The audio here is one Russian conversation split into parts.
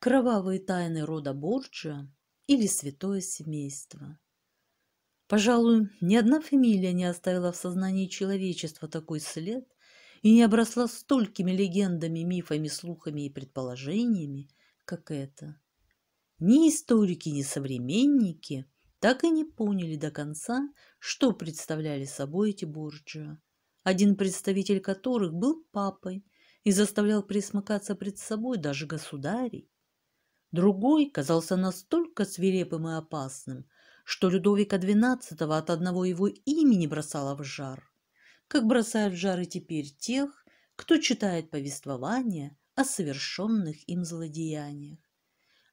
кровавые тайны рода Борджа или святое семейство. Пожалуй, ни одна фамилия не оставила в сознании человечества такой след и не обросла столькими легендами, мифами, слухами и предположениями, как это. Ни историки, ни современники так и не поняли до конца, что представляли собой эти Борджио, один представитель которых был папой и заставлял присмыкаться пред собой даже государей, Другой казался настолько свирепым и опасным, что Людовика XII от одного его имени бросала в жар, как бросают в жар и теперь тех, кто читает повествования о совершенных им злодеяниях.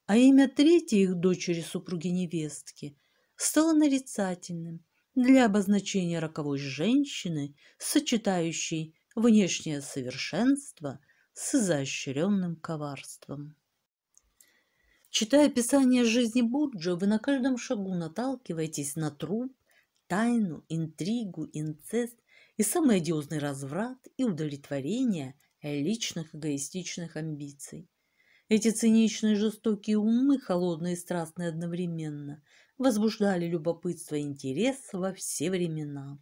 А имя третьей их дочери супруги-невестки стало нарицательным для обозначения роковой женщины, сочетающей внешнее совершенство с изощренным коварством. Читая описание жизни Бурджа, вы на каждом шагу наталкиваетесь на труп, тайну, интригу, инцест и самый одиозный разврат и удовлетворение личных эгоистичных амбиций. Эти циничные жестокие умы, холодные и страстные одновременно, возбуждали любопытство и интерес во все времена.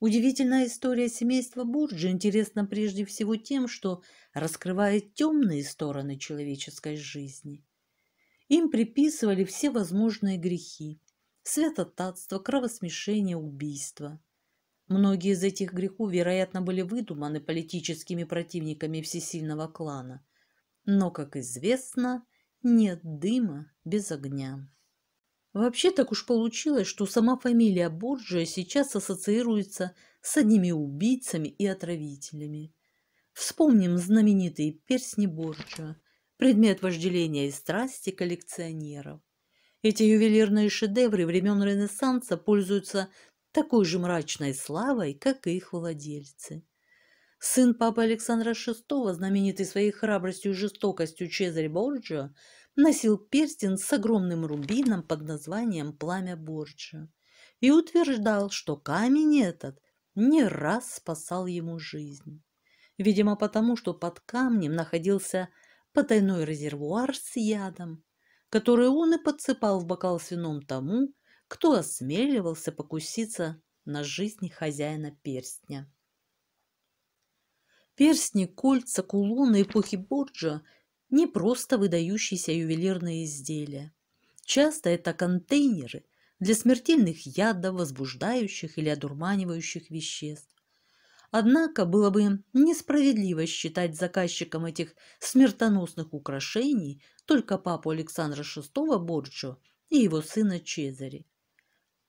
Удивительная история семейства Бурджи интересна прежде всего тем, что раскрывает темные стороны человеческой жизни – им приписывали все возможные грехи – святотатство, кровосмешение, убийство. Многие из этих грехов, вероятно, были выдуманы политическими противниками всесильного клана. Но, как известно, нет дыма без огня. Вообще так уж получилось, что сама фамилия Борджия сейчас ассоциируется с одними убийцами и отравителями. Вспомним знаменитые персни Борджиа, предмет вожделения и страсти коллекционеров. Эти ювелирные шедевры времен Ренессанса пользуются такой же мрачной славой, как и их владельцы. Сын папы Александра VI, знаменитый своей храбростью и жестокостью Чезарь Борджио, носил перстень с огромным рубином под названием «Пламя Борджио» и утверждал, что камень этот не раз спасал ему жизнь. Видимо, потому что под камнем находился потайной резервуар с ядом, который он и подсыпал в бокал с вином тому, кто осмеливался покуситься на жизнь хозяина перстня. Перстни, кольца, кулоны эпохи Борджа – не просто выдающиеся ювелирные изделия. Часто это контейнеры для смертельных ядов, возбуждающих или одурманивающих веществ, Однако было бы несправедливо считать заказчиком этих смертоносных украшений только папу Александра VI Борджо и его сына Чезари.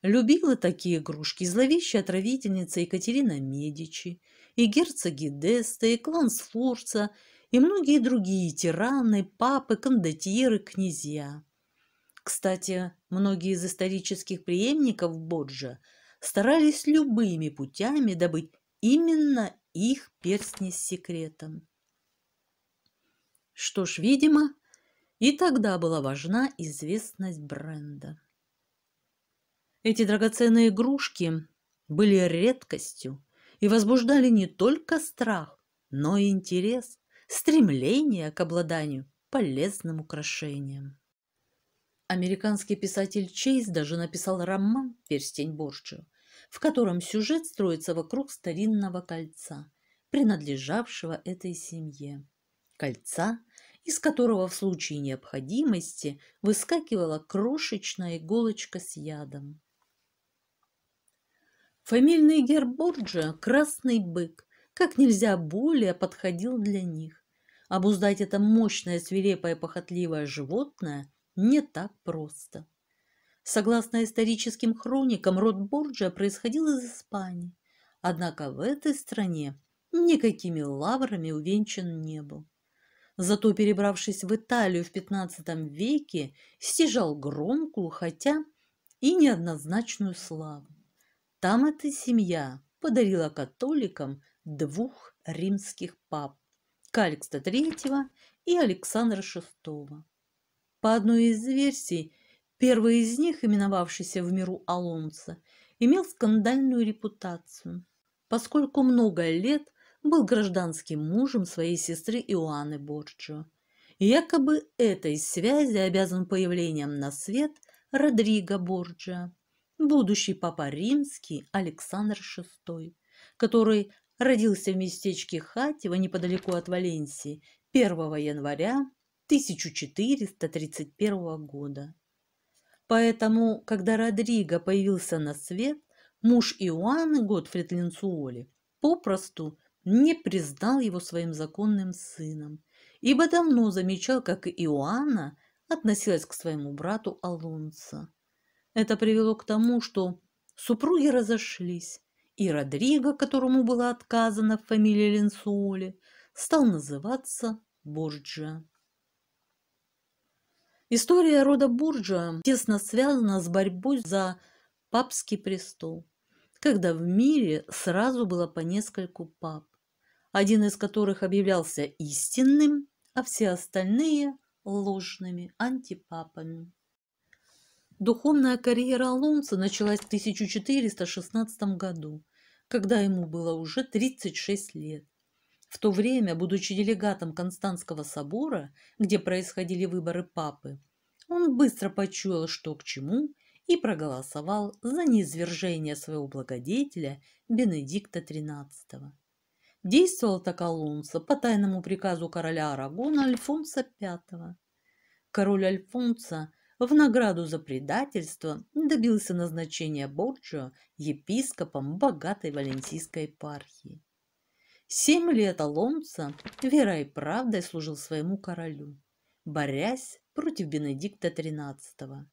Любила такие игрушки зловещая отравительница Екатерина Медичи, и герцоги Деста, и клан Сфорца, и многие другие тираны, папы, кондотьеры, князья. Кстати, многие из исторических преемников Боджа старались любыми путями добыть именно их перстни с секретом. Что ж, видимо, и тогда была важна известность бренда. Эти драгоценные игрушки были редкостью и возбуждали не только страх, но и интерес, стремление к обладанию полезным украшением. Американский писатель Чейз даже написал роман «Перстень Борджио», в котором сюжет строится вокруг старинного кольца, принадлежавшего этой семье. Кольца, из которого в случае необходимости выскакивала крошечная иголочка с ядом. Фамильный герб Борджа, красный бык, как нельзя более подходил для них. Обуздать это мощное, свирепое, похотливое животное не так просто. Согласно историческим хроникам, род Борджа происходил из Испании, однако в этой стране никакими лаврами увенчан не был. Зато, перебравшись в Италию в XV веке, стяжал громкую, хотя и неоднозначную славу. Там эта семья подарила католикам двух римских пап – Каликста III и Александра VI. По одной из версий – Первый из них, именовавшийся в миру Алонсо, имел скандальную репутацию, поскольку много лет был гражданским мужем своей сестры Иоанны Борджио. И якобы этой связи обязан появлением на свет Родриго Борджио, будущий папа римский Александр VI, который родился в местечке Хативо неподалеку от Валенсии 1 января 1431 года. Поэтому, когда Родриго появился на свет, муж Иоанны Готфрид Линцуоли попросту не признал его своим законным сыном, ибо давно замечал, как Иоанна относилась к своему брату Алонсо. Это привело к тому, что супруги разошлись, и Родриго, которому было отказано в фамилии Ленсуоли, стал называться борджа. История рода Бурджа тесно связана с борьбой за папский престол, когда в мире сразу было по нескольку пап, один из которых объявлялся истинным, а все остальные – ложными антипапами. Духовная карьера Алонса началась в 1416 году, когда ему было уже 36 лет. В то время, будучи делегатом Константского собора, где происходили выборы папы, он быстро почуял, что к чему, и проголосовал за неизвержение своего благодетеля Бенедикта XIII. Действовал так Алонсо по тайному приказу короля Арагона Альфонса V. Король Альфонсо в награду за предательство добился назначения Борджио епископом богатой валенсийской епархии. Семь лет Алонсо верой и правдой служил своему королю, борясь против Бенедикта XIII.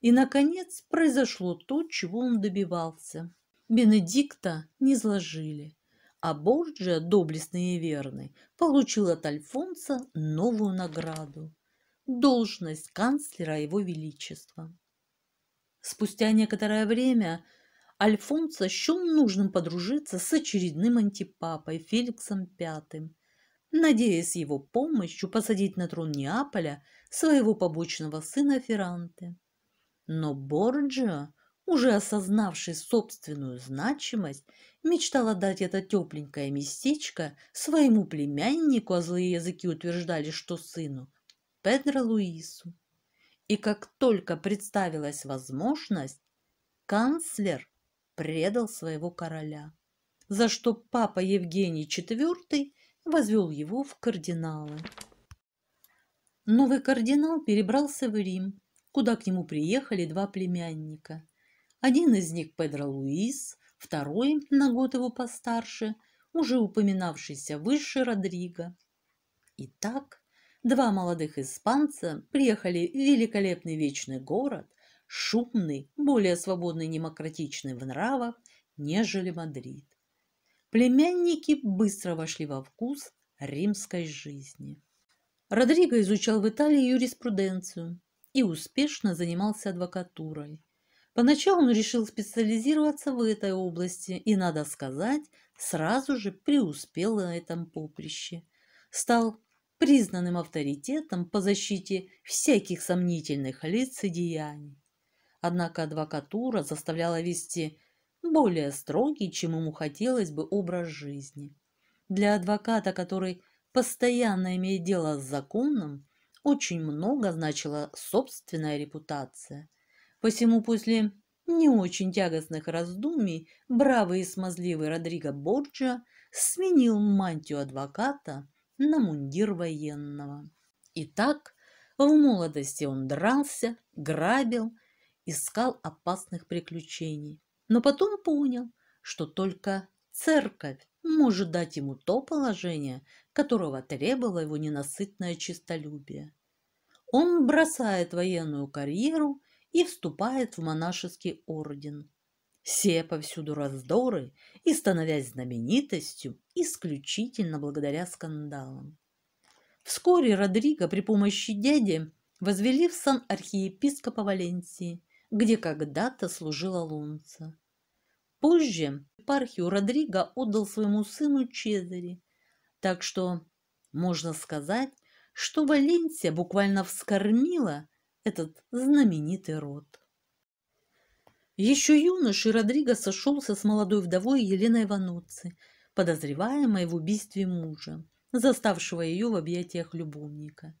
И, наконец, произошло то, чего он добивался. Бенедикта не сложили, а Борджиа, доблестный и верный, получил от Альфонса новую награду – должность канцлера Его Величества. Спустя некоторое время – Альфонсо счел нужным подружиться с очередным антипапой Феликсом V, надеясь его помощью посадить на трон Неаполя своего побочного сына Ферранте. Но Борджио, уже осознавший собственную значимость, мечтал отдать это тепленькое местечко своему племяннику, а злые языки утверждали, что сыну, Педро Луису. И как только представилась возможность, канцлер предал своего короля, за что папа Евгений IV возвел его в кардиналы. Новый кардинал перебрался в Рим, куда к нему приехали два племянника. Один из них Педро Луис, второй, на год его постарше, уже упоминавшийся выше Родриго. Итак, два молодых испанца приехали в великолепный вечный город, шумный, более свободный демократичный в нравах, нежели Мадрид. Племянники быстро вошли во вкус римской жизни. Родриго изучал в Италии юриспруденцию и успешно занимался адвокатурой. Поначалу он решил специализироваться в этой области и, надо сказать, сразу же преуспел на этом поприще. Стал признанным авторитетом по защите всяких сомнительных лиц и деяний. Однако адвокатура заставляла вести более строгий, чем ему хотелось бы, образ жизни. Для адвоката, который постоянно имеет дело с законом, очень много значила собственная репутация. Посему после не очень тягостных раздумий бравый и смазливый Родриго Борджа сменил мантию адвоката на мундир военного. Итак, в молодости он дрался, грабил искал опасных приключений, но потом понял, что только церковь может дать ему то положение, которого требовало его ненасытное честолюбие. Он бросает военную карьеру и вступает в монашеский орден, сея повсюду раздоры и становясь знаменитостью исключительно благодаря скандалам. Вскоре Родриго при помощи дяди возвели в сан архиепископа Валенсии где когда-то служила Лунца. Позже епархию Родриго отдал своему сыну Чезари, так что можно сказать, что Валенсия буквально вскормила этот знаменитый род. Еще юношей Родриго сошелся с молодой вдовой Еленой Ваноци, подозреваемой в убийстве мужа, заставшего ее в объятиях любовника.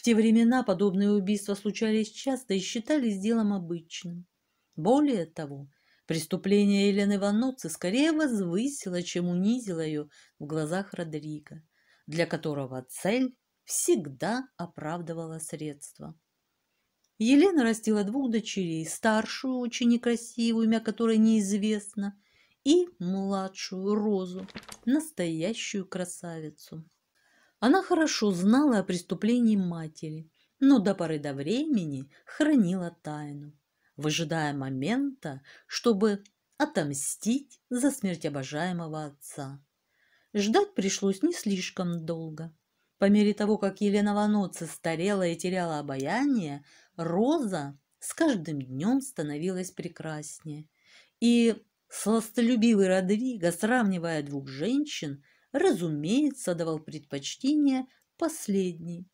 В те времена подобные убийства случались часто и считались делом обычным. Более того, преступление Елены Вануци скорее возвысило, чем унизило ее в глазах Родриго, для которого цель всегда оправдывала средства. Елена растила двух дочерей, старшую, очень некрасивую, имя которой неизвестно, и младшую, Розу, настоящую красавицу. Она хорошо знала о преступлении матери, но до поры до времени хранила тайну, выжидая момента, чтобы отомстить за смерть обожаемого отца. Ждать пришлось не слишком долго. По мере того, как Елена Ваноца старела и теряла обаяние, Роза с каждым днем становилась прекраснее. И сластолюбивый Родриго, сравнивая двух женщин, разумеется, давал предпочтение последней.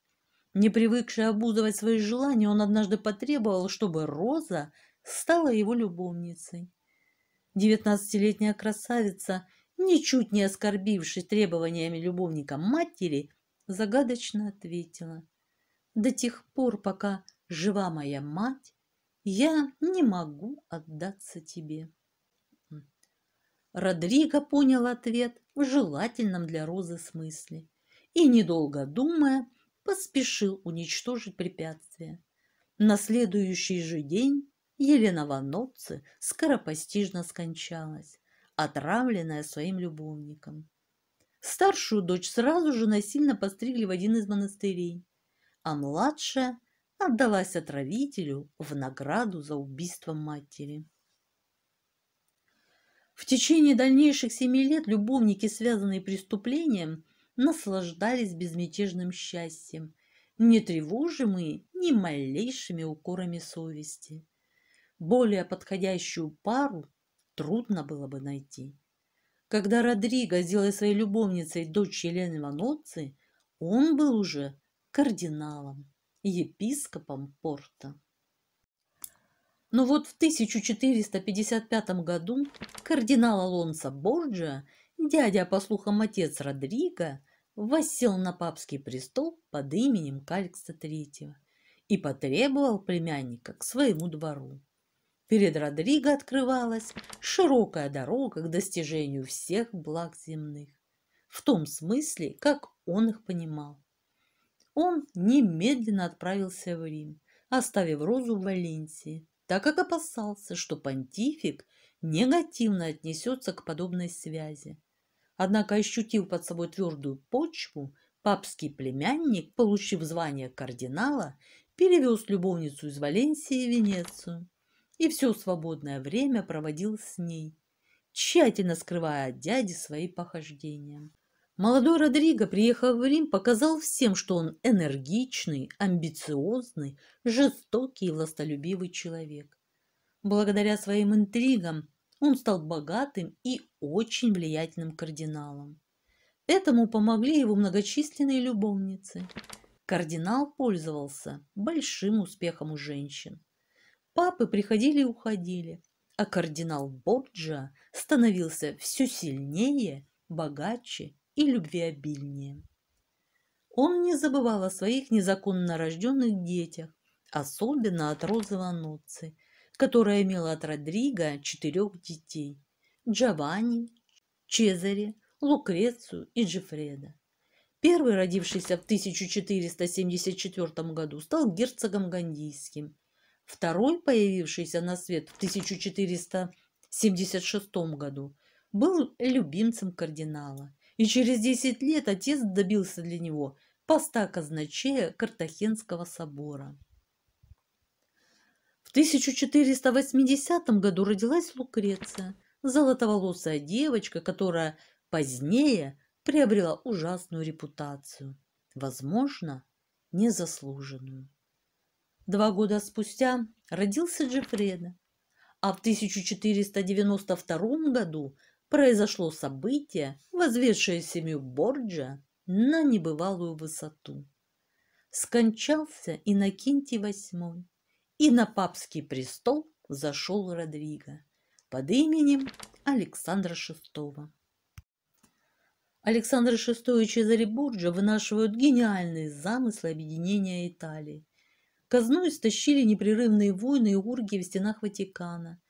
Не привыкший обузывать свои желания, он однажды потребовал, чтобы Роза стала его любовницей. Девятнадцатилетняя красавица, ничуть не оскорбившись требованиями любовника матери, загадочно ответила. «До тех пор, пока жива моя мать, я не могу отдаться тебе». Родриго понял ответ в желательном для Розы смысле и, недолго думая, поспешил уничтожить препятствие. На следующий же день Елена Ванноцци скоропостижно скончалась, отравленная своим любовником. Старшую дочь сразу же насильно постригли в один из монастырей, а младшая отдалась отравителю в награду за убийство матери. В течение дальнейших семи лет любовники, связанные преступлением, наслаждались безмятежным счастьем, не тревожимые ни малейшими укорами совести. Более подходящую пару трудно было бы найти. Когда Родриго сделал своей любовницей дочь Елены Ваноцци, он был уже кардиналом, епископом Порта. Но ну вот в 1455 году кардинал Алонсо Борджиа, дядя, по слухам, отец Родриго, воссел на папский престол под именем Каликса III и потребовал племянника к своему двору. Перед Родриго открывалась широкая дорога к достижению всех благ земных, в том смысле, как он их понимал. Он немедленно отправился в Рим, оставив Розу в Валенсии, так как опасался, что понтифик негативно отнесется к подобной связи. Однако, ощутив под собой твердую почву, папский племянник, получив звание кардинала, перевез любовницу из Валенсии в Венецию и все свободное время проводил с ней, тщательно скрывая от дяди свои похождения. Молодой Родриго, приехав в Рим, показал всем, что он энергичный, амбициозный, жестокий и властолюбивый человек. Благодаря своим интригам он стал богатым и очень влиятельным кардиналом. Этому помогли его многочисленные любовницы. Кардинал пользовался большим успехом у женщин. Папы приходили и уходили, а кардинал Борджа становился все сильнее, богаче и любвеобильнее. Он не забывал о своих незаконно рожденных детях, особенно от Розы Вануцци, которая имела от Родрига четырех детей – Джованни, Чезаре, Лукрецию и Джифреда. Первый, родившийся в 1474 году, стал герцогом Гандийским. Второй, появившийся на свет в 1476 году, был любимцем кардинала и через десять лет отец добился для него поста казначея Картахенского собора. В 1480 году родилась Лукреция, золотоволосая девочка, которая позднее приобрела ужасную репутацию, возможно, незаслуженную. Два года спустя родился Джеффредо, а в 1492 году произошло событие, возведшее семью Борджа на небывалую высоту. Скончался Иннокентий VIII, и на папский престол зашел Родвиго под именем Александра VI. Александр VI и Чезаре Борджа вынашивают гениальные замыслы объединения Италии. Казну истощили непрерывные войны и урги в стенах Ватикана.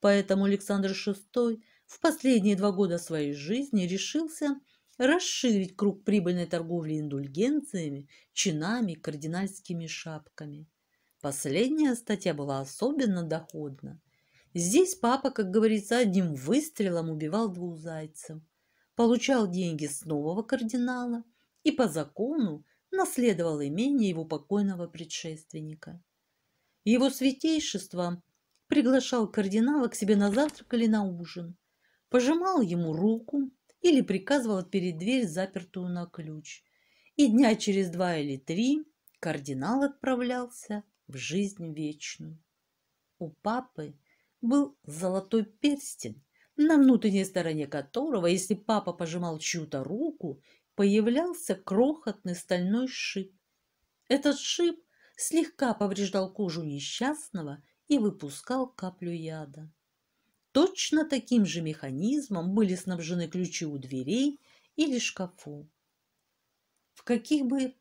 Поэтому Александр VI – в последние два года своей жизни решился расширить круг прибыльной торговли индульгенциями, чинами, кардинальскими шапками. Последняя статья была особенно доходна. Здесь папа, как говорится, одним выстрелом убивал двух зайцев. Получал деньги с нового кардинала и по закону наследовал имение его покойного предшественника. Его святейшество приглашал кардинала к себе на завтрак или на ужин – пожимал ему руку или приказывал отпереть дверь, запертую на ключ. И дня через два или три кардинал отправлялся в жизнь вечную. У папы был золотой перстень, на внутренней стороне которого, если папа пожимал чью-то руку, появлялся крохотный стальной шип. Этот шип слегка повреждал кожу несчастного и выпускал каплю яда. Точно таким же механизмом были снабжены ключи у дверей или шкафу. В каких бы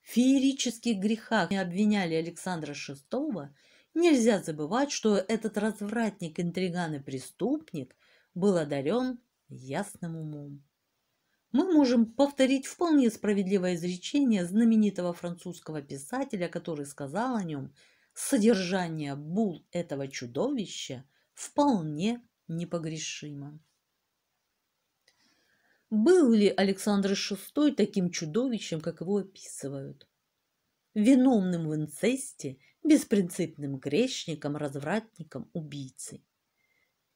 феерических грехах не обвиняли Александра VI, нельзя забывать, что этот развратник, интриган и преступник был одарен ясным умом. Мы можем повторить вполне справедливое изречение знаменитого французского писателя, который сказал о нем «Содержание бул этого чудовища – вполне непогрешимо. Был ли Александр VI таким чудовищем, как его описывают? Виновным в инцесте, беспринципным грешником, развратником, убийцей.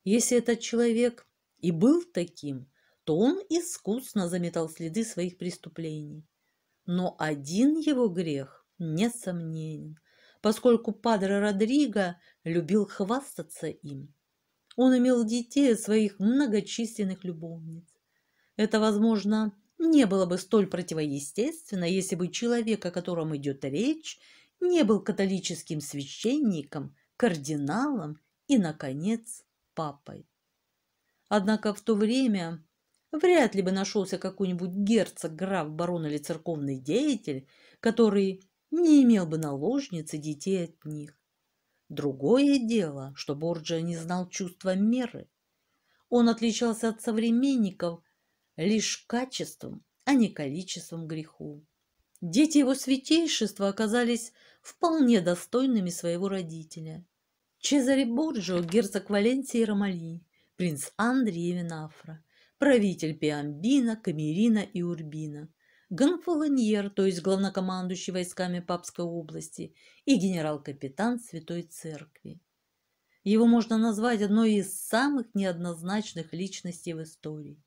Если этот человек и был таким, то он искусно заметал следы своих преступлений. Но один его грех несомненен, поскольку Падре Родриго любил хвастаться им. Он имел детей своих многочисленных любовниц. Это, возможно, не было бы столь противоестественно, если бы человек, о котором идет речь, не был католическим священником, кардиналом и, наконец, папой. Однако в то время вряд ли бы нашелся какой-нибудь герцог, граф, барон или церковный деятель, который не имел бы наложницы детей от них. Другое дело, что Борджа не знал чувства меры. Он отличался от современников лишь качеством, а не количеством греху. Дети его святейшества оказались вполне достойными своего родителя. Чезаре Борджио, герцог Валенсии и Ромали, принц Андрей Винафра, правитель Пиамбина, Камерина и Урбина гонфолоньер, то есть главнокомандующий войсками Папской области, и генерал-капитан Святой Церкви. Его можно назвать одной из самых неоднозначных личностей в истории.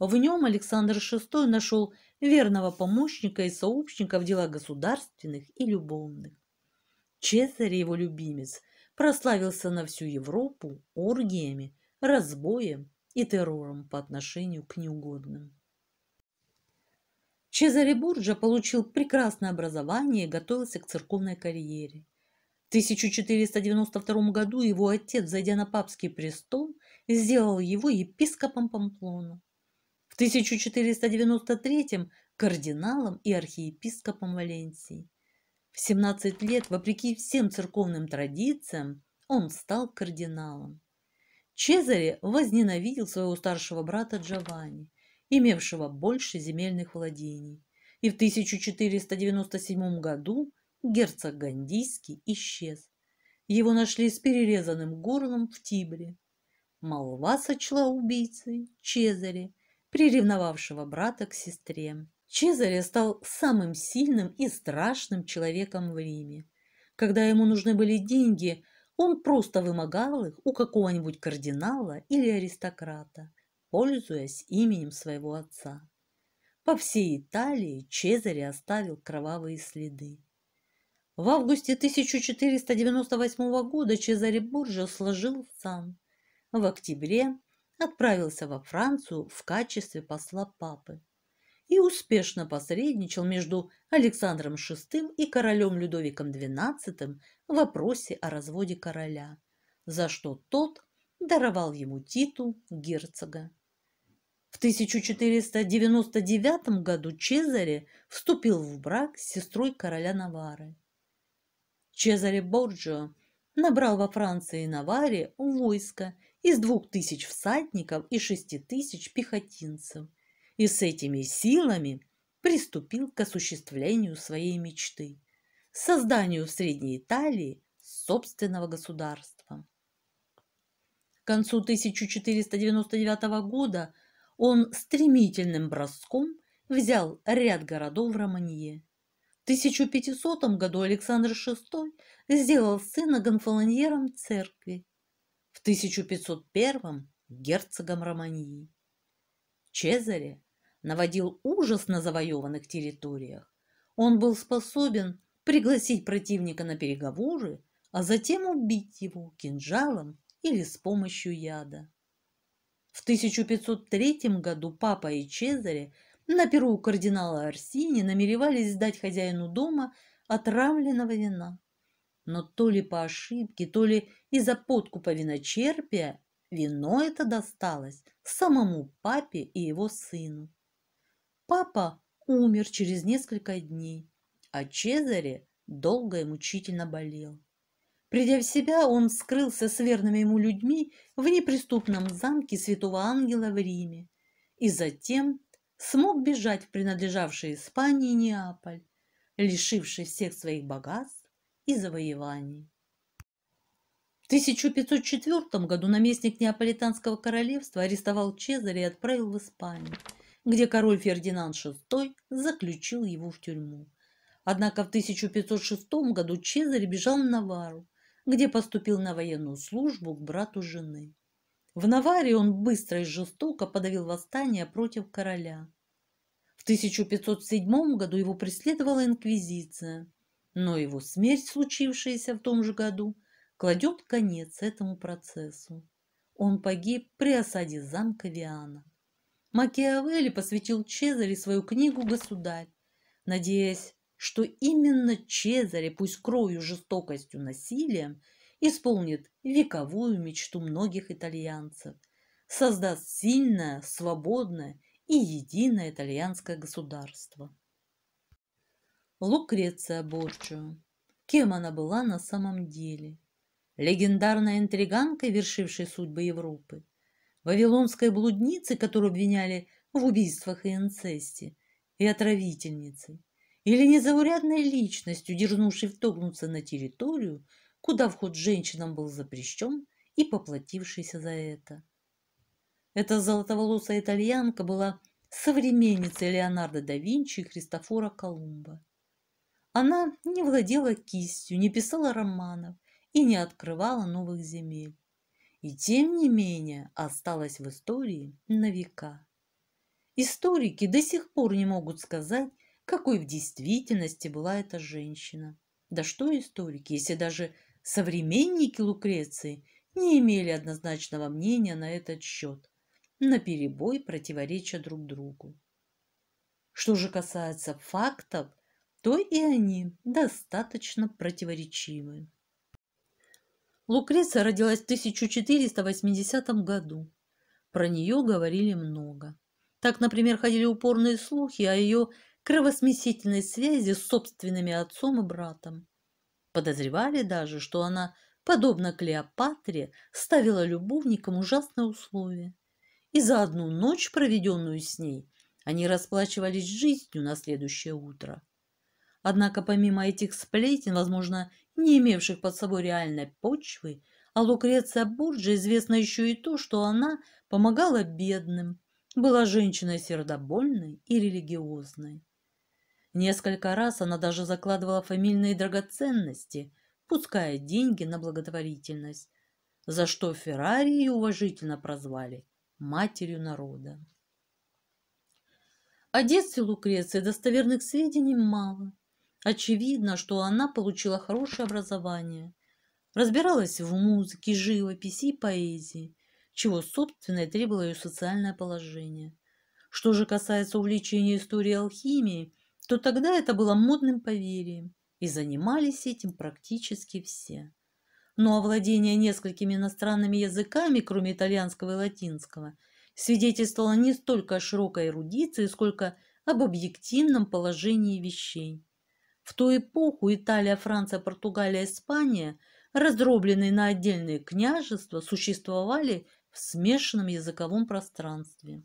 В нем Александр VI нашел верного помощника и сообщника в делах государственных и любовных. Чесарь, его любимец, прославился на всю Европу оргиями, разбоем и террором по отношению к неугодным. Чезаре Бурджа получил прекрасное образование и готовился к церковной карьере. В 1492 году его отец, зайдя на папский престол, сделал его епископом Памплона. В 1493 – кардиналом и архиепископом Валенсии. В 17 лет, вопреки всем церковным традициям, он стал кардиналом. Чезаре возненавидел своего старшего брата Джованни – имевшего больше земельных владений, и в 1497 году герцог Гандийский исчез. Его нашли с перерезанным горлом в Тибре. Молва сочла убийцей Чезаре, приревновавшего брата к сестре. Чезаре стал самым сильным и страшным человеком в Риме. Когда ему нужны были деньги, он просто вымогал их у какого-нибудь кардинала или аристократа – пользуясь именем своего отца. По всей Италии Чезаре оставил кровавые следы. В августе 1498 года Чезаре Борджа сложил сан. В октябре отправился во Францию в качестве посла папы и успешно посредничал между Александром VI и королем Людовиком XII в вопросе о разводе короля, за что тот даровал ему титул герцога. В 1499 году Чезаре вступил в брак с сестрой короля Навары. Чезаре Борджио набрал во Франции и Наваре войско из двух тысяч всадников и шести тысяч пехотинцев и с этими силами приступил к осуществлению своей мечты – созданию в Средней Италии собственного государства. К концу 1499 года он стремительным броском взял ряд городов в Романье. В 1500 году Александр VI сделал сына гонфолоньером церкви, в 1501 – герцогом Романьи. Чезаре наводил ужас на завоеванных территориях. Он был способен пригласить противника на переговоры, а затем убить его кинжалом или с помощью яда. В 1503 году папа и Чезаре на перу у кардинала Арсини намеревались сдать хозяину дома отравленного вина. Но то ли по ошибке, то ли из-за подкупа виночерпия вино это досталось самому папе и его сыну. Папа умер через несколько дней, а Чезаре долго и мучительно болел. Придя в себя, он скрылся с верными ему людьми в неприступном замке святого ангела в Риме и затем смог бежать в принадлежавший Испании Неаполь, лишивший всех своих богатств и завоеваний. В 1504 году наместник Неаполитанского королевства арестовал Чезаря и отправил в Испанию, где король Фердинанд VI заключил его в тюрьму. Однако в 1506 году Чезарь бежал в Навару, где поступил на военную службу к брату жены. В Наварии он быстро и жестоко подавил восстание против короля. В 1507 году его преследовала инквизиция, но его смерть, случившаяся в том же году, кладет конец этому процессу. Он погиб при осаде замка Виана. Макиавелли посвятил Чезаре свою книгу «Государь», надеясь, что именно Чезаре, пусть кровью, жестокостью, насилием, исполнит вековую мечту многих итальянцев, создаст сильное, свободное и единое итальянское государство. Лукреция Борчо. Кем она была на самом деле? Легендарная интриганка, вершившая судьбы Европы? Вавилонской блудницы, которую обвиняли в убийствах и инцесте, и отравительницей? или незаурядной личностью, дерзнувшей вторгнуться на территорию, куда вход женщинам был запрещен и поплатившейся за это. Эта золотоволосая итальянка была современницей Леонардо да Винчи и Христофора Колумба. Она не владела кистью, не писала романов и не открывала новых земель. И тем не менее осталась в истории на века. Историки до сих пор не могут сказать, какой в действительности была эта женщина? Да что историки, если даже современники Лукреции не имели однозначного мнения на этот счет, наперебой противореча друг другу. Что же касается фактов, то и они достаточно противоречивы. Лукреция родилась в 1480 году. Про нее говорили много. Так, например, ходили упорные слухи о а ее кровосмесительной связи с собственными отцом и братом. Подозревали даже, что она, подобно Клеопатре, ставила любовникам ужасные условия. И за одну ночь, проведенную с ней, они расплачивались жизнью на следующее утро. Однако помимо этих сплетен, возможно, не имевших под собой реальной почвы, а Лукреция Бурджа известно еще и то, что она помогала бедным, была женщиной сердобольной и религиозной. Несколько раз она даже закладывала фамильные драгоценности, пуская деньги на благотворительность, за что Феррари ее уважительно прозвали «матерью народа». О детстве Лукреции достоверных сведений мало. Очевидно, что она получила хорошее образование, разбиралась в музыке, живописи и поэзии, чего, собственное требовало ее социальное положение. Что же касается увлечения историей алхимии – то тогда это было модным поверьем, и занимались этим практически все. Но овладение несколькими иностранными языками, кроме итальянского и латинского, свидетельствовало не столько о широкой эрудиции, сколько об объективном положении вещей. В ту эпоху Италия, Франция, Португалия, Испания, раздробленные на отдельные княжества, существовали в смешанном языковом пространстве.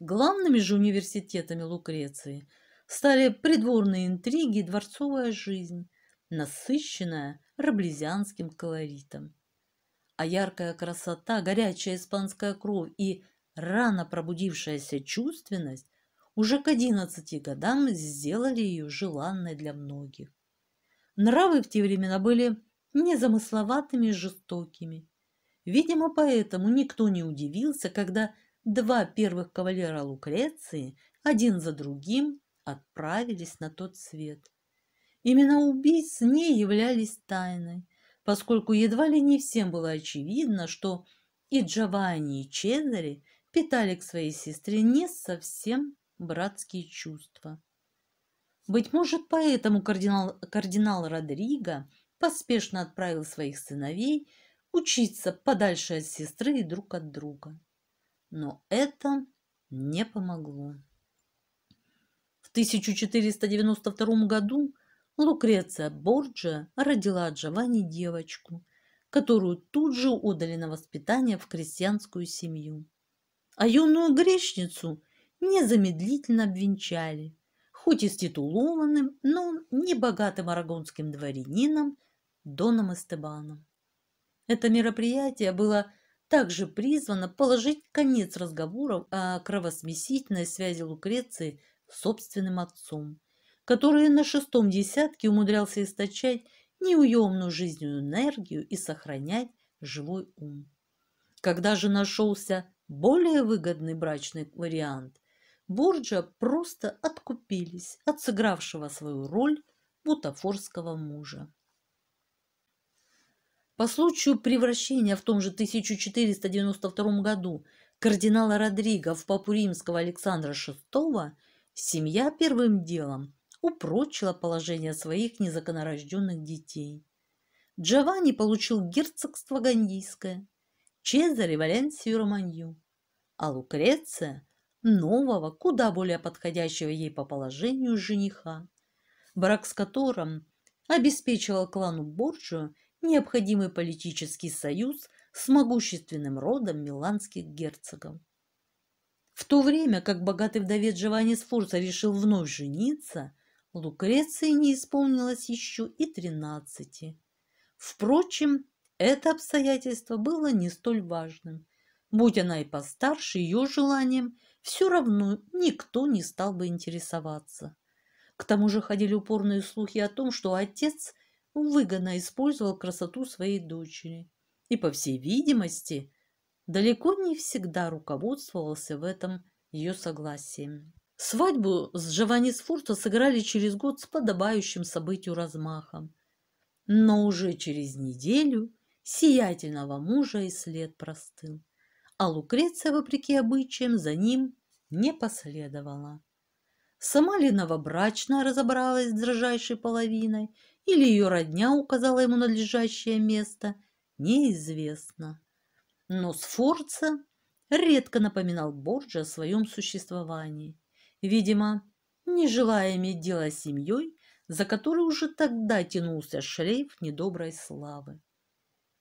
Главными же университетами Лукреции – стали придворные интриги и дворцовая жизнь, насыщенная раблезианским колоритом. А яркая красота, горячая испанская кровь и рано пробудившаяся чувственность уже к одиннадцати годам сделали ее желанной для многих. Нравы в те времена были незамысловатыми и жестокими. Видимо, поэтому никто не удивился, когда два первых кавалера Лукреции один за другим отправились на тот свет. Именно убийц не являлись тайной, поскольку едва ли не всем было очевидно, что и Джованни, и Чезаре питали к своей сестре не совсем братские чувства. Быть может, поэтому кардинал, кардинал Родриго поспешно отправил своих сыновей учиться подальше от сестры и друг от друга. Но это не помогло. 1492 году Лукреция Борджа родила от Джованни девочку, которую тут же отдали на воспитание в крестьянскую семью. А юную грешницу незамедлительно обвенчали, хоть и с титулованным, но небогатым арагонским дворянином Доном Эстебаном. Это мероприятие было также призвано положить конец разговоров о кровосмесительной связи Лукреции – собственным отцом, который на шестом десятке умудрялся источать неуемную жизненную энергию и сохранять живой ум. Когда же нашелся более выгодный брачный вариант, Борджа просто откупились от сыгравшего свою роль бутафорского мужа. По случаю превращения в том же 1492 году кардинала Родриго в папу римского Александра VI Семья первым делом упрочила положение своих незаконорожденных детей. Джованни получил герцогство Гандийское, Чезаре Валенсию Романью, а Лукреция – нового, куда более подходящего ей по положению жениха, брак с которым обеспечивал клану Борджио необходимый политический союз с могущественным родом миланских герцогов. В то время, как богатый вдовец Джованни Сфорца решил вновь жениться, Лукреции не исполнилось еще и тринадцати. Впрочем, это обстоятельство было не столь важным. Будь она и постарше, ее желанием все равно никто не стал бы интересоваться. К тому же ходили упорные слухи о том, что отец выгодно использовал красоту своей дочери и, по всей видимости, далеко не всегда руководствовался в этом ее согласием. Свадьбу с Джованни Сфорца сыграли через год с подобающим событию размахом. Но уже через неделю сиятельного мужа и след простыл, а Лукреция, вопреки обычаям, за ним не последовала. Сама ли новобрачная разобралась с дрожайшей половиной, или ее родня указала ему надлежащее место, неизвестно. Но Сфорца редко напоминал Борджа о своем существовании. Видимо, не желая иметь дело с семьей, за которой уже тогда тянулся шлейф недоброй славы.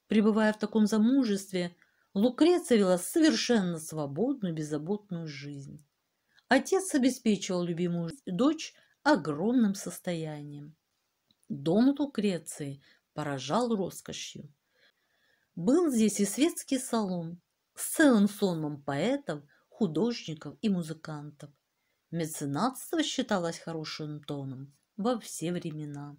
Пребывая в таком замужестве, Лукреция вела совершенно свободную, беззаботную жизнь. Отец обеспечивал любимую дочь огромным состоянием. Дом Лукреции поражал роскошью. Был здесь и светский салон с целым сонмом поэтов, художников и музыкантов. Меценатство считалось хорошим тоном во все времена.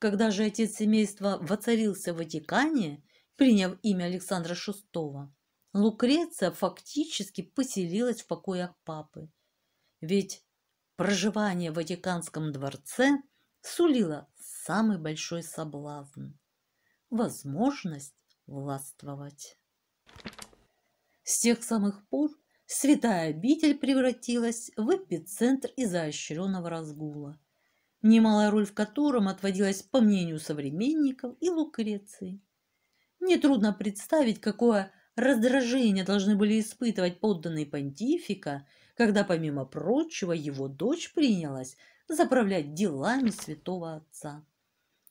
Когда же отец семейства воцарился в Ватикане, приняв имя Александра VI, Лукреция фактически поселилась в покоях папы. Ведь проживание в Ватиканском дворце сулило самый большой соблазн возможность властвовать. С тех самых пор святая обитель превратилась в эпицентр изощренного разгула, немалая роль в котором отводилась, по мнению современников, и Лукреции. Нетрудно представить, какое раздражение должны были испытывать подданные понтифика, когда, помимо прочего, его дочь принялась заправлять делами святого отца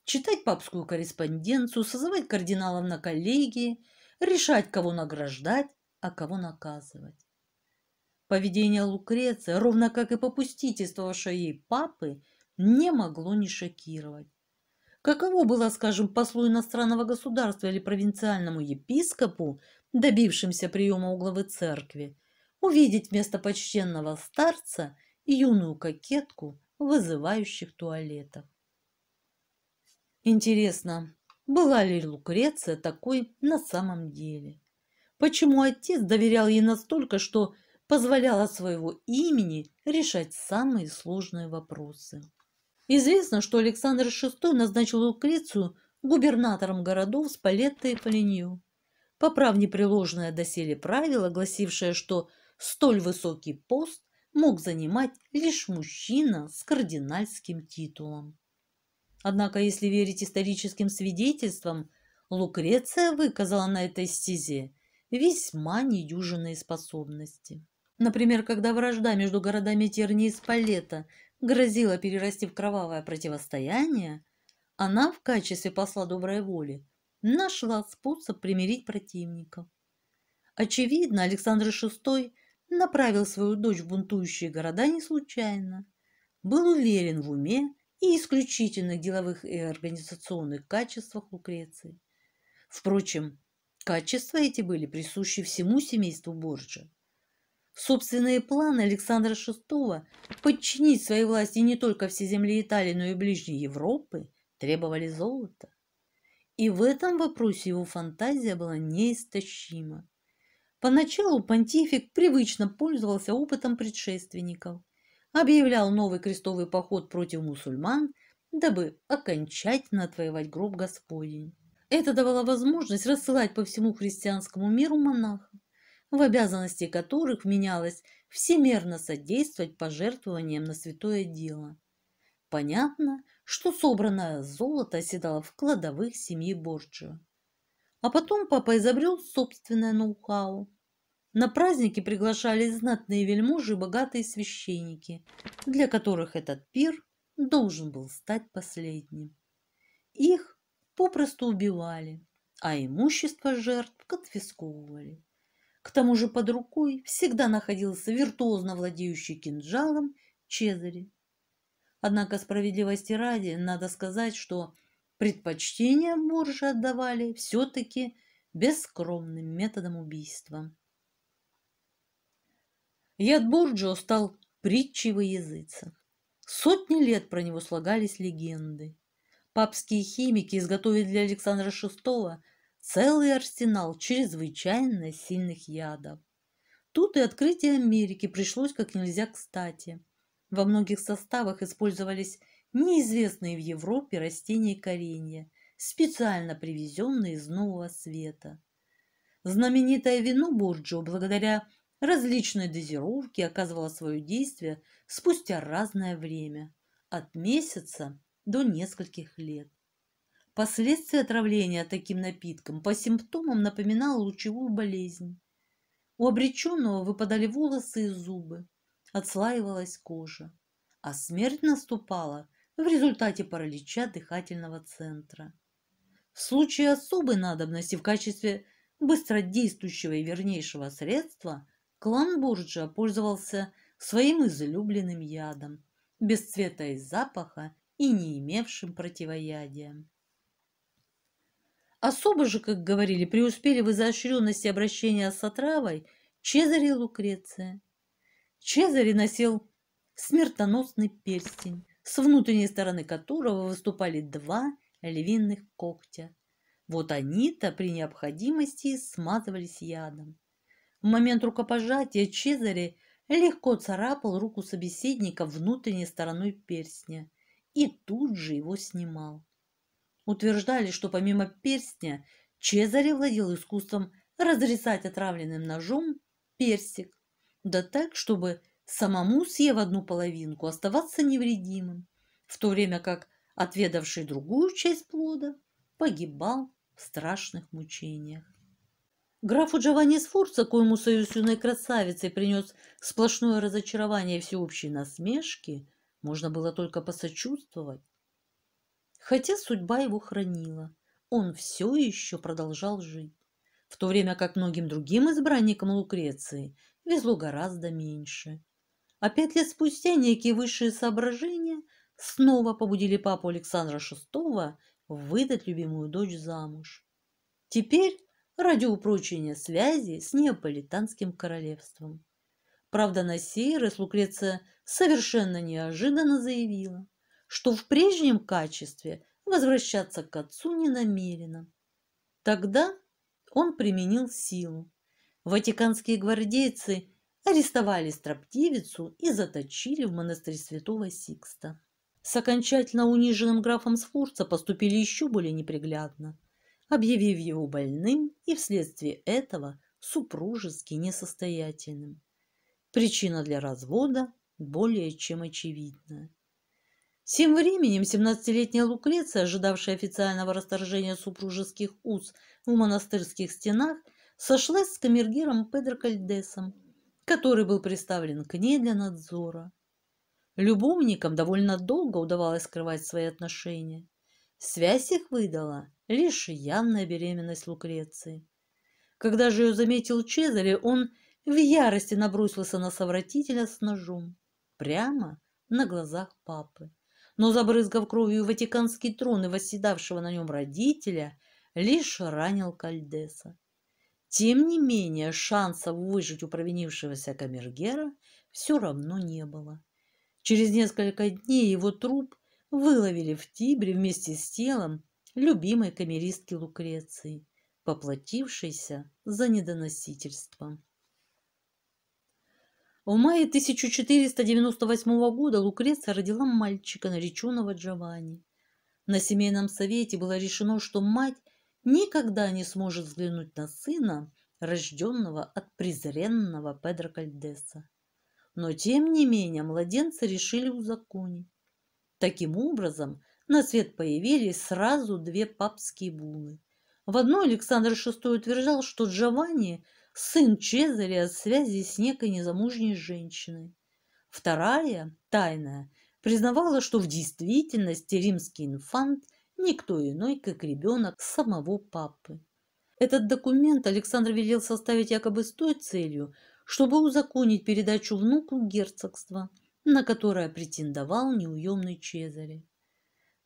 читать папскую корреспонденцию, созывать кардиналов на коллегии, решать, кого награждать, а кого наказывать. Поведение Лукреция, ровно как и попустительствовавшего ей папы, не могло не шокировать. Каково было, скажем, послу иностранного государства или провинциальному епископу, добившимся приема у главы церкви, увидеть вместо почтенного старца юную кокетку, вызывающих туалетов. Интересно, была ли Лукреция такой на самом деле? Почему отец доверял ей настолько, что позволял от своего имени решать самые сложные вопросы? Известно, что Александр VI назначил Лукрецию губернатором городов Спалетта и Полинью. Поправ непреложное доселе правило, гласившее, что столь высокий пост мог занимать лишь мужчина с кардинальским титулом. Однако, если верить историческим свидетельствам, Лукреция выказала на этой стезе весьма недюжинные способности. Например, когда вражда между городами Терни и Спалета грозила перерасти в кровавое противостояние, она в качестве посла доброй воли нашла способ примирить противников. Очевидно, Александр VI направил свою дочь в бунтующие города не случайно. Был уверен в уме и исключительно деловых и организационных качествах Лукреции. Впрочем, качества эти были присущи всему семейству Борджа. Собственные планы Александра VI подчинить своей власти не только все земли Италии, но и Ближней Европы требовали золота. И в этом вопросе его фантазия была неистощима. Поначалу понтифик привычно пользовался опытом предшественников, объявлял новый крестовый поход против мусульман, дабы окончательно отвоевать гроб Господень. Это давало возможность рассылать по всему христианскому миру монахов, в обязанности которых менялось всемерно содействовать пожертвованиям на святое дело. Понятно, что собранное золото оседало в кладовых семьи Борджио. А потом папа изобрел собственное ноу-хау на праздники приглашались знатные вельможи и богатые священники, для которых этот пир должен был стать последним. Их попросту убивали, а имущество жертв конфисковывали. К тому же под рукой всегда находился виртуозно владеющий кинжалом Чезари. Однако справедливости ради надо сказать, что предпочтение Боржи отдавали все-таки бесскромным методом убийства. Яд Борджио стал притчей во языце. Сотни лет про него слагались легенды. Папские химики изготовили для Александра VI целый арсенал чрезвычайно сильных ядов. Тут и открытие Америки пришлось как нельзя кстати. Во многих составах использовались неизвестные в Европе растения и коренья, специально привезенные из Нового Света. Знаменитое вино Борджио, благодаря различной дозировки оказывала свое действие спустя разное время, от месяца до нескольких лет. Последствия отравления таким напитком по симптомам напоминало лучевую болезнь. У обреченного выпадали волосы и зубы, отслаивалась кожа, а смерть наступала в результате паралича дыхательного центра. В случае особой надобности в качестве быстродействующего и вернейшего средства Клан Бурджа пользовался своим излюбленным ядом, без цвета и запаха и не имевшим противоядия. Особо же, как говорили, преуспели в изощренности обращения с отравой Чезарь и Лукреция. Чезарь носил смертоносный перстень, с внутренней стороны которого выступали два львиных когтя. Вот они-то при необходимости смазывались ядом. В момент рукопожатия Чезаре легко царапал руку собеседника внутренней стороной перстня и тут же его снимал. Утверждали, что помимо перстня Чезаре владел искусством разрезать отравленным ножом персик, да так, чтобы самому съев одну половинку, оставаться невредимым, в то время как отведавший другую часть плода погибал в страшных мучениях. Графу Джованни Сфорца, коему союз юной красавицы принес сплошное разочарование и всеобщие насмешки, можно было только посочувствовать. Хотя судьба его хранила, он все еще продолжал жить, в то время как многим другим избранникам Лукреции везло гораздо меньше. А пять лет спустя некие высшие соображения снова побудили папу Александра VI выдать любимую дочь замуж. Теперь ради упрочения связи с Неаполитанским королевством. Правда, на сей раз Лукреция совершенно неожиданно заявила, что в прежнем качестве возвращаться к отцу не намерена. Тогда он применил силу. Ватиканские гвардейцы арестовали строптивицу и заточили в монастырь святого Сикста. С окончательно униженным графом Сфорца поступили еще более неприглядно – объявив его больным и вследствие этого супружески несостоятельным. Причина для развода более чем очевидна. Тем временем 17-летняя Лукреция, ожидавшая официального расторжения супружеских уз в монастырских стенах, сошлась с камергером Педро Кальдесом, который был представлен к ней для надзора. Любовникам довольно долго удавалось скрывать свои отношения. Связь их выдала – лишь явная беременность Лукреции. Когда же ее заметил Чезаре, он в ярости набросился на совратителя с ножом, прямо на глазах папы. Но, забрызгав кровью ватиканский трон и восседавшего на нем родителя, лишь ранил Кальдеса. Тем не менее, шансов выжить у провинившегося камергера все равно не было. Через несколько дней его труп выловили в Тибре вместе с телом любимой камеристки Лукреции, поплатившейся за недоносительство. В мае 1498 года Лукреция родила мальчика, нареченного Джованни. На семейном совете было решено, что мать никогда не сможет взглянуть на сына, рожденного от презренного Педро Кальдеса. Но тем не менее младенца решили узаконить. Таким образом, на свет появились сразу две папские булы. В одной Александр VI утверждал, что Джованни – сын Чезаря от связи с некой незамужней женщиной. Вторая, тайная, признавала, что в действительности римский инфант никто иной, как ребенок самого папы. Этот документ Александр велел составить якобы с той целью, чтобы узаконить передачу внуку герцогства, на которое претендовал неуемный Чезарь.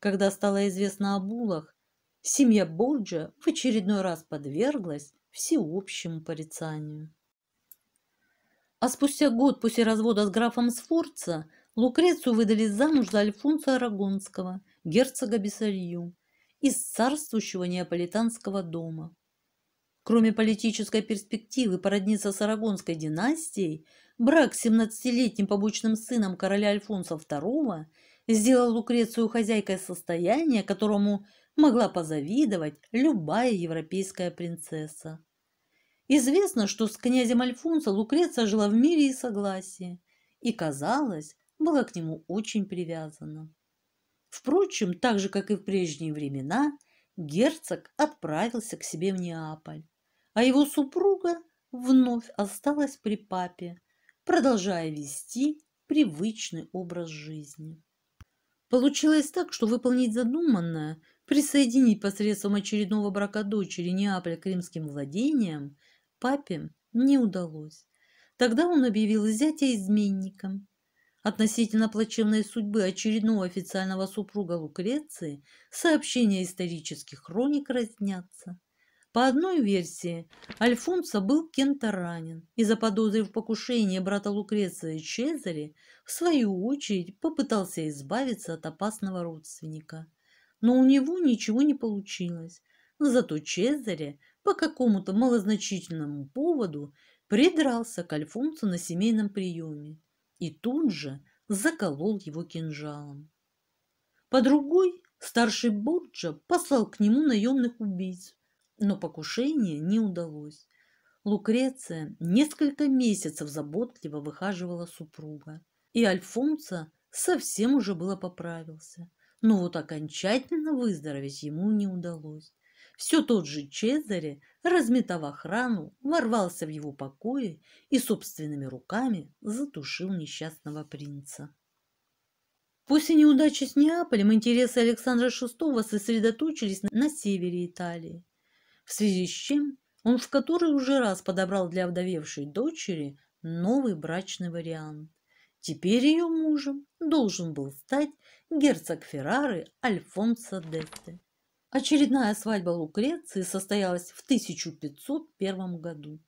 Когда стало известно о булах, семья Болджа в очередной раз подверглась всеобщему порицанию. А спустя год после развода с графом Сфорца Лукрецию выдали замуж за Альфонса Арагонского, герцога Бессарью, из царствующего неаполитанского дома. Кроме политической перспективы породниться с Арагонской династией, брак с 17-летним побочным сыном короля Альфонса II – сделал Лукрецию хозяйкой состояния, которому могла позавидовать любая европейская принцесса. Известно, что с князем Альфонсо Лукреция жила в мире и согласии, и, казалось, была к нему очень привязана. Впрочем, так же, как и в прежние времена, герцог отправился к себе в Неаполь, а его супруга вновь осталась при папе, продолжая вести привычный образ жизни. Получилось так, что выполнить задуманное, присоединить посредством очередного брака дочери Неаполя к римским владениям, папе не удалось. Тогда он объявил зятя изменником. Относительно плачевной судьбы очередного официального супруга Лукреции сообщения исторических хроник разнятся. По одной версии, Альфонсо был кем-то ранен и, заподозрив покушение брата Лукреция Чезаре, в свою очередь попытался избавиться от опасного родственника. Но у него ничего не получилось. Зато Чезаре по какому-то малозначительному поводу придрался к Альфонсу на семейном приеме и тут же заколол его кинжалом. По другой старший Борджа послал к нему наемных убийц но покушение не удалось. Лукреция несколько месяцев заботливо выхаживала супруга, и Альфонсо совсем уже было поправился. Но вот окончательно выздороветь ему не удалось. Все тот же Чезаре, разметав охрану, ворвался в его покои и собственными руками затушил несчастного принца. После неудачи с Неаполем интересы Александра VI сосредоточились на севере Италии в связи с чем он в который уже раз подобрал для вдовевшей дочери новый брачный вариант. Теперь ее мужем должен был стать герцог Феррары Альфонсо Детте. Очередная свадьба Лукреции состоялась в 1501 году.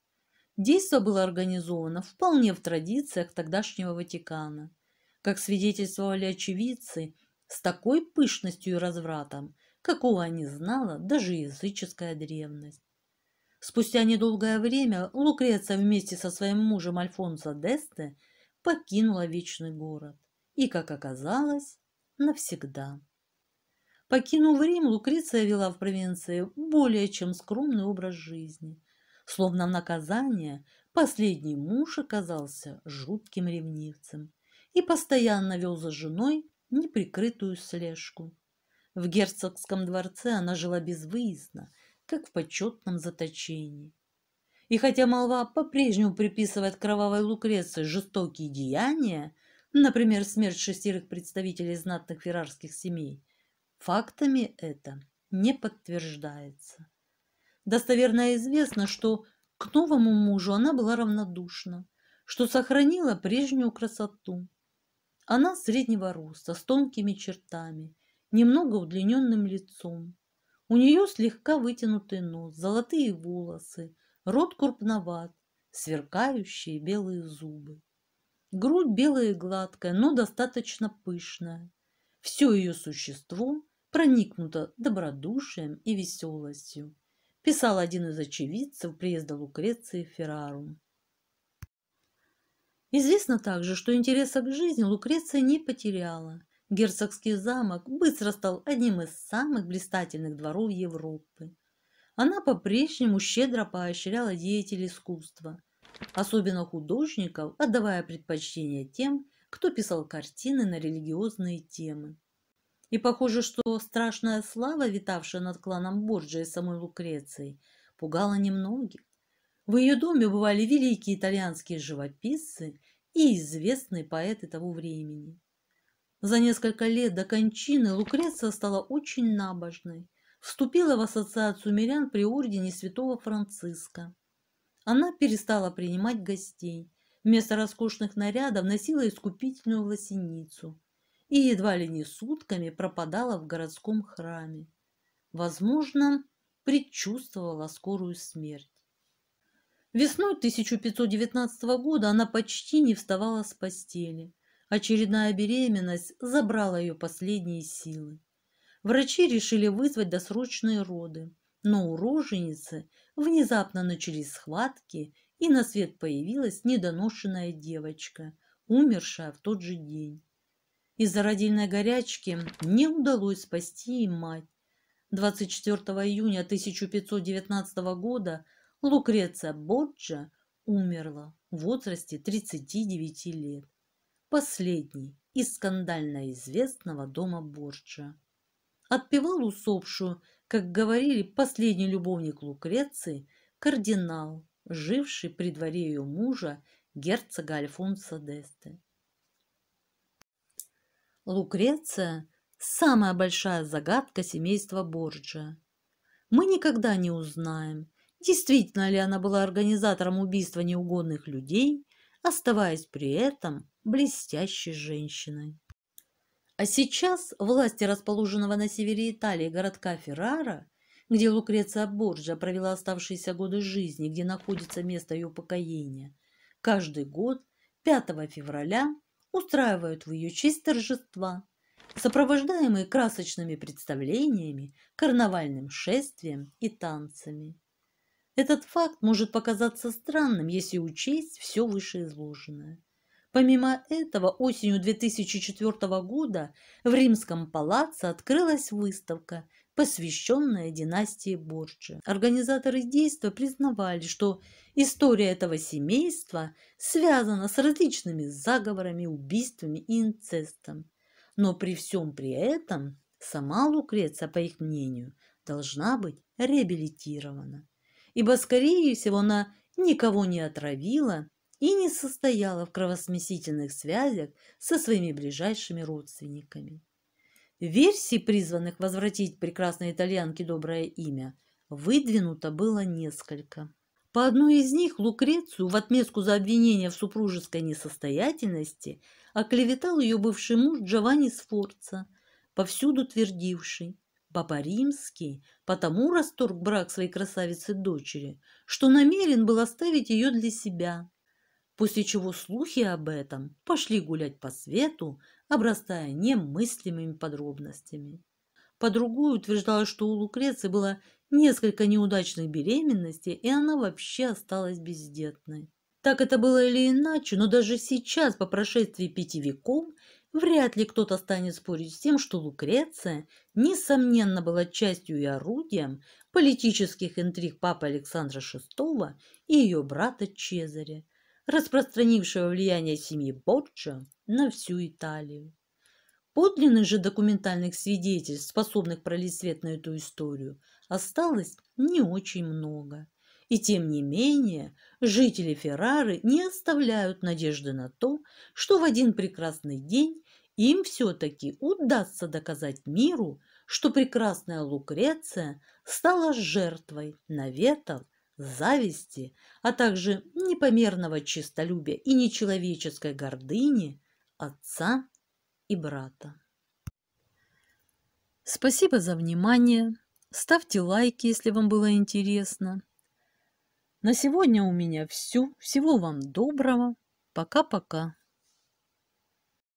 Действо было организовано вполне в традициях тогдашнего Ватикана. Как свидетельствовали очевидцы, с такой пышностью и развратом – какого не знала даже языческая древность. Спустя недолгое время Лукреция вместе со своим мужем Альфонсо Десте покинула Вечный город и, как оказалось, навсегда. Покинув Рим, Лукреция вела в провинции более чем скромный образ жизни. Словно в наказание, последний муж оказался жутким ревнивцем и постоянно вел за женой неприкрытую слежку. В герцогском дворце она жила безвыездно, как в почетном заточении. И хотя молва по-прежнему приписывает кровавой Лукреции жестокие деяния, например, смерть шестерых представителей знатных феррарских семей, фактами это не подтверждается. Достоверно известно, что к новому мужу она была равнодушна, что сохранила прежнюю красоту. Она среднего роста, с тонкими чертами, немного удлиненным лицом. У нее слегка вытянутый нос, золотые волосы, рот крупноват, сверкающие белые зубы. Грудь белая и гладкая, но достаточно пышная. Все ее существо проникнуто добродушием и веселостью, писал один из очевидцев приезда Лукреции в Известно также, что интереса к жизни Лукреция не потеряла – Герцогский замок быстро стал одним из самых блистательных дворов Европы. Она по-прежнему щедро поощряла деятелей искусства, особенно художников, отдавая предпочтение тем, кто писал картины на религиозные темы. И похоже, что страшная слава, витавшая над кланом Борджа и самой Лукрецией, пугала немногих. В ее доме бывали великие итальянские живописцы и известные поэты того времени. За несколько лет до кончины Лукреция стала очень набожной, вступила в ассоциацию мирян при ордене святого Франциска. Она перестала принимать гостей, вместо роскошных нарядов носила искупительную лосиницу и едва ли не сутками пропадала в городском храме. Возможно, предчувствовала скорую смерть. Весной 1519 года она почти не вставала с постели – Очередная беременность забрала ее последние силы. Врачи решили вызвать досрочные роды, но у роженицы внезапно начались схватки, и на свет появилась недоношенная девочка, умершая в тот же день. Из-за родильной горячки не удалось спасти и мать. 24 июня 1519 года Лукреция Боджа умерла в возрасте 39 лет последний из скандально известного дома Борджа. Отпевал усопшую, как говорили, последний любовник Лукреции, кардинал, живший при дворе ее мужа, герцога Альфонса Десте. Лукреция – самая большая загадка семейства Борджа. Мы никогда не узнаем, действительно ли она была организатором убийства неугодных людей, оставаясь при этом блестящей женщиной. А сейчас власти расположенного на севере Италии городка Феррара, где Лукреция Борджа провела оставшиеся годы жизни, где находится место ее покоения, каждый год 5 февраля устраивают в ее честь торжества, сопровождаемые красочными представлениями, карнавальным шествием и танцами. Этот факт может показаться странным, если учесть все вышеизложенное. Помимо этого, осенью 2004 года в Римском палаце открылась выставка, посвященная династии Борджи. Организаторы действия признавали, что история этого семейства связана с различными заговорами, убийствами и инцестом. Но при всем при этом сама Лукреция, по их мнению, должна быть реабилитирована. Ибо, скорее всего, она никого не отравила и не состояла в кровосмесительных связях со своими ближайшими родственниками. Версий, призванных возвратить прекрасной итальянке доброе имя, выдвинуто было несколько. По одной из них Лукрецию в отместку за обвинение в супружеской несостоятельности оклеветал ее бывший муж Джованни Сфорца, повсюду твердивший, Папа Римский потому расторг брак своей красавицы-дочери, что намерен был оставить ее для себя, после чего слухи об этом пошли гулять по свету, обрастая немыслимыми подробностями. По другую утверждала, что у Лукреции было несколько неудачных беременностей, и она вообще осталась бездетной. Так это было или иначе, но даже сейчас, по прошествии пяти веков, вряд ли кто-то станет спорить с тем, что Лукреция, несомненно, была частью и орудием политических интриг папы Александра VI и ее брата Чезаря, распространившего влияние семьи Борджа на всю Италию. Подлинных же документальных свидетельств, способных пролить свет на эту историю, осталось не очень много. И тем не менее, жители Феррары не оставляют надежды на то, что в один прекрасный день им все-таки удастся доказать миру, что прекрасная Лукреция стала жертвой наветов зависти, а также непомерного честолюбия и нечеловеческой гордыни отца и брата. Спасибо за внимание. Ставьте лайки, если вам было интересно. На сегодня у меня все. Всего вам доброго. Пока-пока.